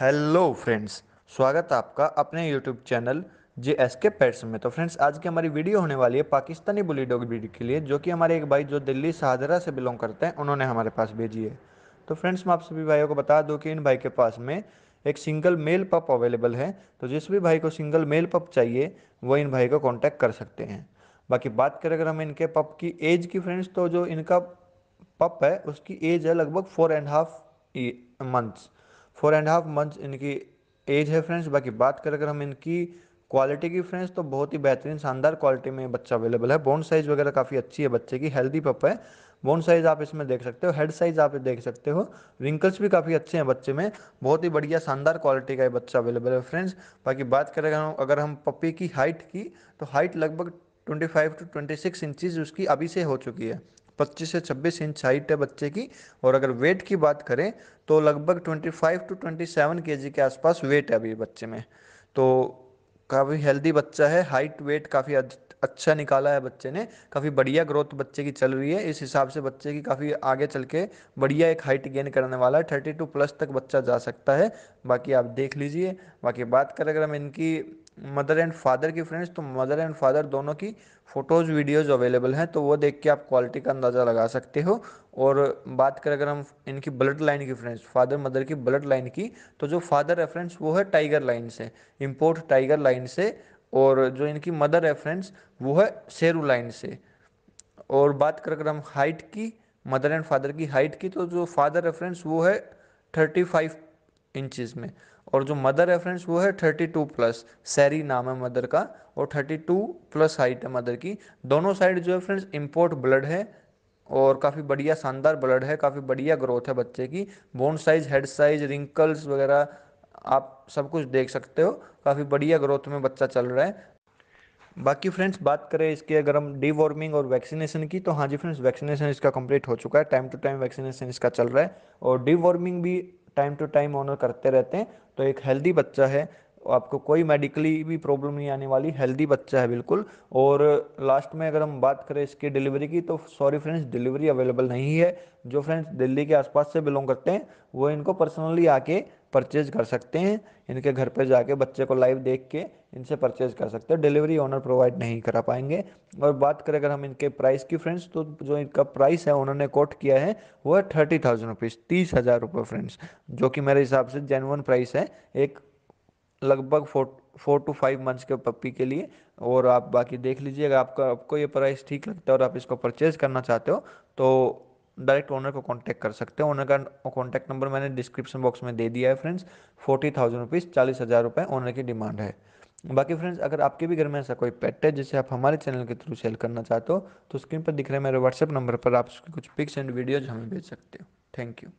hello friends स्वागत आपका अपने YouTube channel J S K pets में तो फ्रेंड्स आज की हमारी वीडियो होने वाली है पाकिस्तानी बुली डॉग ब्रीड के लिए जो कि हमारे एक भाई जो दिल्ली सादरा से बिलोंग करते हैं उन्होंने हमारे पास भेजी है तो फ्रेंड्स मैं आप सभी भाइयों को बता दूं कि इन भाई के पास में एक सिंगल मेल पप अवेलेबल है तो जिस भी भाई को सिंगल मेल पप चाहिए वो इन भाई को कॉन्टैक्ट कर सकते हैं बाकी बात करें अगर हम इनके पप की एज की फ्रेंड्स तो जो इनका पप है उसकी एज है लगभग four and half months four and half month इनकी एज है फ्रेंड्स बाकी बात कर अगर हम इनकी क्वालिटी की फ्रेंड्स तो बहुत ही बेहतरीन शानदार क्वालिटी में बच्चा अवेलेबल है बोन साइज़ वगैरह काफ़ी अच्छी है बच्चे की हेल्दी पप है बोन साइज़ आप इसमें देख सकते हो हेड साइज़ आप देख सकते हो रिंकल्स भी काफ़ी अच्छे हैं बच्चे में बहुत ही बढ़िया शानदार क्वालिटी का ये बच्चा अवेलेबल है फ्रेंड्स बाकी बात करें अगर हम पप्पी की हाइट की तो हाइट लगभग 25 टू ट्वेंटी सिक्स इंचज़ उसकी अभी से हो चुकी है 25 से 26 इंच हाइट है बच्चे की और अगर वेट की बात करें तो लगभग 25 टू 27 केजी के आसपास वेट है अभी बच्चे में तो काफ़ी हेल्दी बच्चा है हाइट वेट काफ़ी अच्छा निकाला है बच्चे ने काफ़ी बढ़िया ग्रोथ बच्चे की चल रही है इस हिसाब से बच्चे की काफ़ी आगे चल के बढ़िया एक हाइट गेन करने वाला है थर्टी टू प्लस तक बच्चा जा सकता है बाकी आप देख लीजिए बाकी बात करें अगर हम इनकी मदर एंड फादर की फ्रेंड्स तो मदर एंड फादर दोनों की फ़ोटोज़ वीडियोज़ अवेलेबल हैं तो वो देख के आप क्वालिटी का अंदाज़ा लगा सकते हो और बात करें अगर हम इनकी ब्लड लाइन की फ्रेंड्स फादर मदर की ब्लड लाइन की तो जो फादर है फ्रेंड्स वो है टाइगर लाइन से इम्पोर्ट टाइगर लाइन से और जो इनकी मदर है फ्रेंड्स वो है शेरू लाइन से और बात करें अगर हम हाइट की मदर एंड फादर की हाइट की तो जो फादर है फ्रेंड्स वो है थर्टी फाइव इंचज़ में और जो मदर है फ्रेंड्स वो है थर्टी टू प्लस सैरी नाम है मदर का और थर्टी टू प्लस हाइट है मदर की दोनों साइड जो है फ्रेंड्स इम्पोर्ट ब्लड है और काफ़ी बढ़िया शानदार ब्लड है काफ़ी बढ़िया ग्रोथ है बच्चे की bone size head size wrinkles वगैरह आप सब कुछ देख सकते हो काफ़ी बढ़िया ग्रोथ में बच्चा चल रहा है बाकी फ्रेंड्स बात करें इसके अगर हम डीवॉर्मिंग और वैक्सीनेशन की तो हाँ जी फ्रेंड्स वैक्सीनेशन इसका कंप्लीट हो चुका है टाइम टू टाइम वैक्सीनेशन इसका चल रहा है और डीवॉर्मिंग भी टाइम टू टाइम ऑनर करते रहते हैं तो एक हेल्दी बच्चा है आपको कोई मेडिकली भी प्रॉब्लम नहीं आने वाली हेल्दी बच्चा है बिल्कुल और लास्ट में अगर हम बात करें इसकी डिलीवरी की तो सॉरी फ्रेंड्स डिलीवरी अवेलेबल नहीं है जो फ्रेंड्स दिल्ली के आसपास से बिलोंग करते हैं वो इनको पर्सनली आके परचेज कर सकते हैं इनके घर पर जाके बच्चे को लाइव देख के इनसे परचेज कर सकते हैं डिलीवरी ऑनर प्रोवाइड नहीं करा पाएंगे और बात करें अगर हम इनके प्राइस की फ्रेंड्स तो जो इनका प्राइस है उन्होंने कोट किया है वो है थर्टी थाउजेंड रुपीज़ तीस हज़ार रुपये फ्रेंड्स जो कि मेरे हिसाब से जेनवन प्राइस है एक लगभग four four to five months के पप्पी के लिए और आप बाकी देख लीजिए अगर आपका आपको ये प्राइस ठीक लगता है और आप इसको परचेज करना चाहते हो तो डायरेक्ट ओनर को कांटेक्ट कर सकते हैं ओनर का कांटेक्ट नंबर मैंने डिस्क्रिप्शन बॉक्स में दे दिया है फ्रेंड्स फोर्टी थाउजेंड रुपीज़ चालीस हज़ार रुपये ओनर की डिमांड है बाकी फ्रेंड्स अगर आपके भी घर में ऐसा कोई पेट है जिसे आप हमारे चैनल के थ्रू सेल करना चाहते हो तो स्क्रीन पर दिख रहे मेरे व्हाट्सएप नंबर पर आप उसकी कुछ पिक्स एंड वीडियोज हमें भेज सकते हो थैंक यू